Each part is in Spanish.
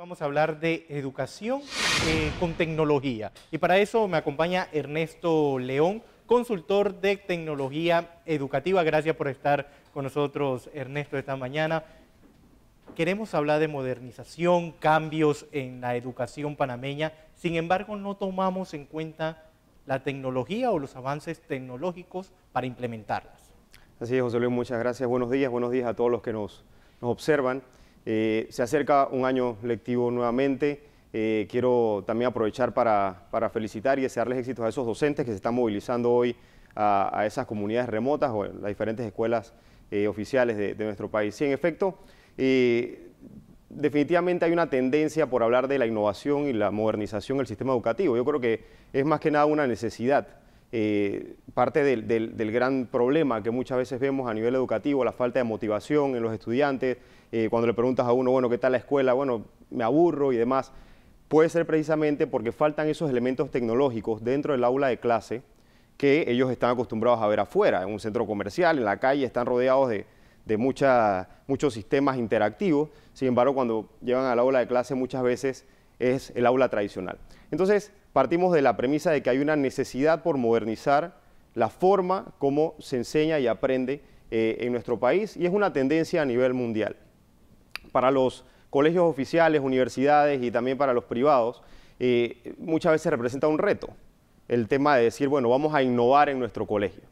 Vamos a hablar de educación eh, con tecnología. Y para eso me acompaña Ernesto León, consultor de tecnología educativa. Gracias por estar con nosotros, Ernesto, esta mañana. Queremos hablar de modernización, cambios en la educación panameña. Sin embargo, no tomamos en cuenta la tecnología o los avances tecnológicos para implementarlas. Así es, José Luis, muchas gracias. Buenos días, buenos días a todos los que nos observan. Eh, se acerca un año lectivo nuevamente. Eh, quiero también aprovechar para, felicitar y desearles éxitos a esos docentes que se están movilizando hoy a, esas comunidades remotas o en las diferentes escuelas eh, oficiales de, de, nuestro país. Sí, en efecto, definitivamente hay una tendencia por hablar de la innovación y la modernización del sistema educativo. Yo creo que es más que nada una necesidad eh, parte del, gran problema que muchas veces vemos a nivel educativo, la falta de motivación en los estudiantes, eh, cuando le preguntas a uno, bueno, ¿qué tal la escuela? Bueno, me aburro y demás. Puede ser precisamente porque faltan esos elementos tecnológicos dentro del aula de clase que ellos están acostumbrados a ver afuera, en un centro comercial, en la calle, están rodeados de, muchos sistemas interactivos. Sin embargo, cuando llevan al aula de clase muchas veces es el aula tradicional. Entonces, partimos de la premisa de que hay una necesidad por modernizar la forma como se enseña y aprende eh, en nuestro país y es una tendencia a nivel mundial. Para los colegios oficiales, universidades y también para los privados, eh, muchas veces representa un reto el tema de decir, bueno, vamos a innovar en nuestro colegio.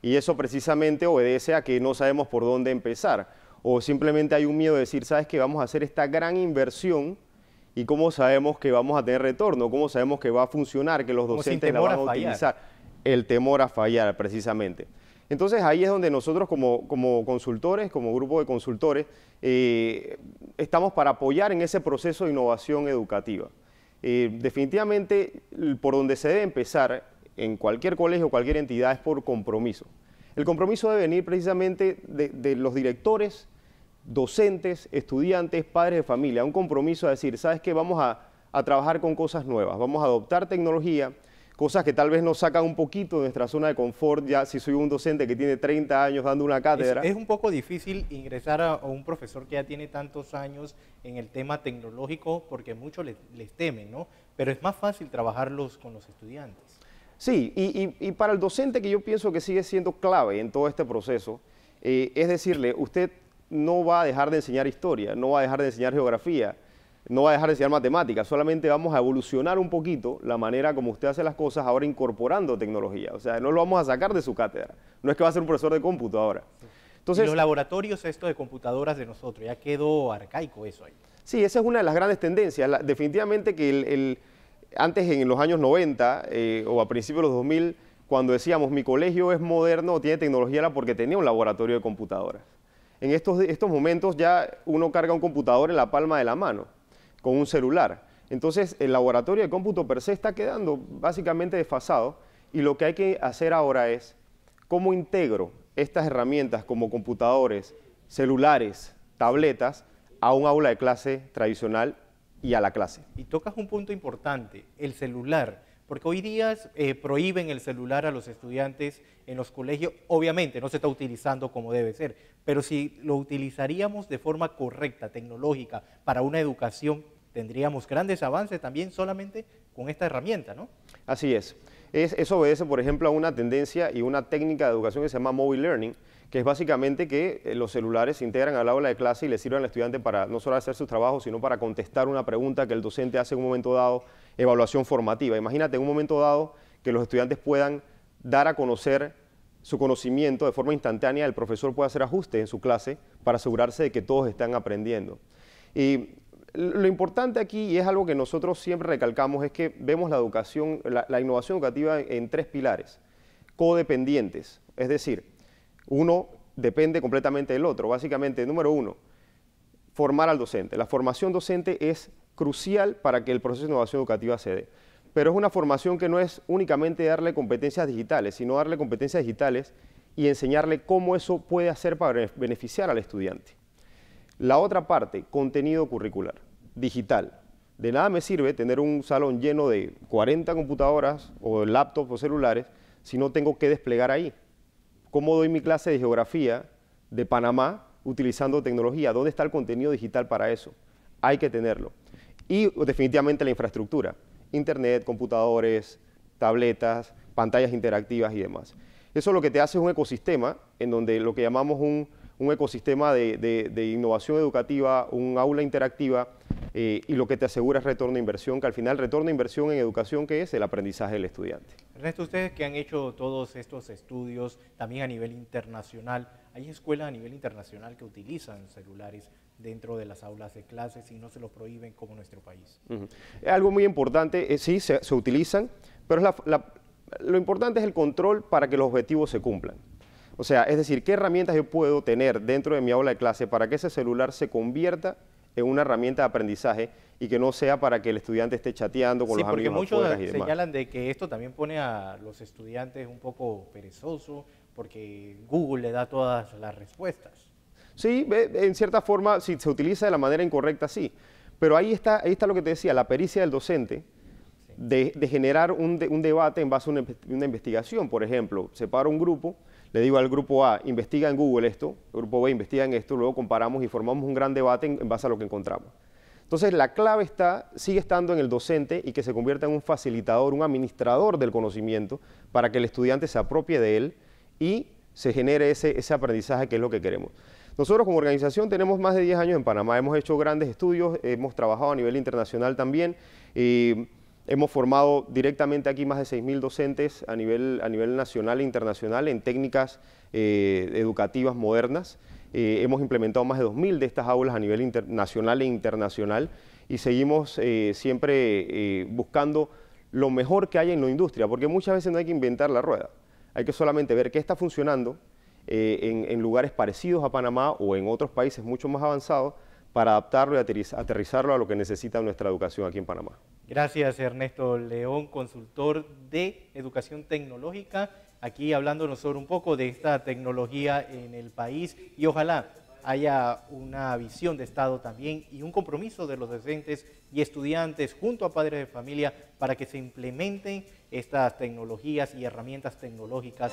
Y eso precisamente obedece a que no sabemos por dónde empezar o simplemente hay un miedo de decir, sabes que vamos a hacer esta gran inversión y cómo sabemos que vamos a tener retorno, cómo sabemos que va a funcionar, que los docentes la van a, utilizar. El temor a fallar, precisamente. Entonces ahí es donde nosotros como, consultores, como grupo de consultores, eh, estamos para apoyar en ese proceso de innovación educativa. Eh, definitivamente, por donde se debe empezar en cualquier colegio, cualquier entidad, es por compromiso. El compromiso debe venir precisamente de, de los directores docentes, estudiantes, padres de familia, un compromiso a decir, ¿sabes qué? Vamos a, trabajar con cosas nuevas, vamos a adoptar tecnología, cosas que tal vez nos sacan un poquito de nuestra zona de confort, ya si soy un docente que tiene 30 años dando una cátedra. Es, un poco difícil ingresar a, un profesor que ya tiene tantos años en el tema tecnológico porque muchos les, temen, ¿no? Pero es más fácil trabajarlos con los estudiantes. Sí, y, para el docente que yo pienso que sigue siendo clave en todo este proceso, eh, es decirle, usted no va a dejar de enseñar historia, no va a dejar de enseñar geografía, no va a dejar de enseñar matemáticas, solamente vamos a evolucionar un poquito la manera como usted hace las cosas ahora incorporando tecnología. O sea, no lo vamos a sacar de su cátedra. No es que va a ser un profesor de cómputo ahora. Entonces, ¿Y los laboratorios estos de computadoras de nosotros, ya quedó arcaico eso ahí. Sí, esa es una de las grandes tendencias. definitivamente que el, antes en los años 90 eh, o a principios de los 2000, cuando decíamos mi colegio es moderno, tiene tecnología, era porque tenía un laboratorio de computadoras en estos, momentos ya uno carga un computador en la palma de la mano, con un celular. Entonces, el laboratorio de cómputo per se está quedando básicamente desfasado y lo que hay que hacer ahora es cómo integro estas herramientas como computadores, celulares, tabletas a un aula de clase tradicional y a la clase. Y tocas un punto importante, el celular, porque hoy día eh, prohíben el celular a los estudiantes en los colegios, obviamente no se está utilizando como debe ser, pero si lo utilizaríamos de forma correcta, tecnológica, para una educación, tendríamos grandes avances también solamente con esta herramienta, ¿no? Así es. eso obedece, por ejemplo, a una tendencia y una técnica de educación que se llama mobile learning, que es básicamente que eh, los celulares se integran al aula de clase y le sirven al estudiante para no solo hacer sus trabajos, sino para contestar una pregunta que el docente hace en un momento dado, evaluación formativa. Imagínate en un momento dado que los estudiantes puedan dar a conocer su conocimiento de forma instantánea, el profesor puede hacer ajustes en su clase para asegurarse de que todos están aprendiendo. Y lo importante aquí, y es algo que nosotros siempre recalcamos, es que vemos la educación, la, innovación educativa en, en tres pilares, codependientes, es decir, uno depende completamente del otro. Básicamente, número uno, formar al docente. La formación docente es crucial para que el proceso de innovación educativa se dé pero es una formación que no es únicamente darle competencias digitales, sino darle competencias digitales y enseñarle cómo eso puede hacer para beneficiar al estudiante. La otra parte, contenido curricular, digital. De nada me sirve tener un salón lleno de 40 computadoras o laptops o celulares si no tengo que desplegar ahí. ¿Cómo doy mi clase de geografía de Panamá utilizando tecnología? ¿Dónde está el contenido digital para eso? Hay que tenerlo. Y definitivamente la infraestructura internet, computadores, tabletas, pantallas interactivas y demás. Eso lo que te hace es un ecosistema en donde lo que llamamos un, ecosistema de, innovación educativa, un aula interactiva eh, y lo que te asegura es retorno de inversión, que al final retorno de inversión en educación que es el aprendizaje del estudiante. Ernesto, ustedes que han hecho todos estos estudios también a nivel internacional, hay escuelas a nivel internacional que utilizan celulares dentro de las aulas de clases y no se los prohíben como nuestro país. Es eh, Algo muy importante, eh, sí, se, utilizan, pero lo importante es el control para que los objetivos se cumplan. O sea, es decir, qué herramientas yo puedo tener dentro de mi aula de clase para que ese celular se convierta en una herramienta de aprendizaje y que no sea para que el estudiante esté chateando con los amigos. Sí, porque muchos señalan de que esto también pone a los estudiantes un poco perezosos, porque Google le da todas las respuestas. Sí, en cierta forma, si se utiliza de la manera incorrecta, sí. Pero ahí está, ahí está lo que te decía, la pericia del docente de, generar un, debate en base a una, investigación. Por ejemplo, separo un grupo, le digo al grupo A, investiga en Google esto, el grupo B, investiga en esto, luego comparamos y formamos un gran debate en, base a lo que encontramos. Entonces, la clave está, sigue estando en el docente y que se convierta en un facilitador, un administrador del conocimiento, para que el estudiante se apropie de él y se genere ese, aprendizaje que es lo que queremos. Nosotros como organización tenemos más de 10 años en Panamá, hemos hecho grandes estudios, hemos trabajado a nivel internacional también hemos formado directamente aquí más de 6.000 docentes a nivel, nacional e internacional en técnicas eh, educativas modernas. Eh, hemos implementado más de 2.000 de estas aulas a nivel nacional e internacional y seguimos eh, siempre buscando lo mejor que hay en la industria, porque muchas veces no hay que inventar la rueda. Hay que solamente ver qué está funcionando eh, en, lugares parecidos a Panamá o en otros países mucho más avanzados para adaptarlo y aterrizarlo a lo que necesita nuestra educación aquí en Panamá. Gracias Ernesto León, consultor de educación tecnológica, aquí hablándonos sobre un poco de esta tecnología en el país y ojalá haya una visión de Estado también y un compromiso de los docentes y estudiantes junto a padres de familia para que se implementen estas tecnologías y herramientas tecnológicas.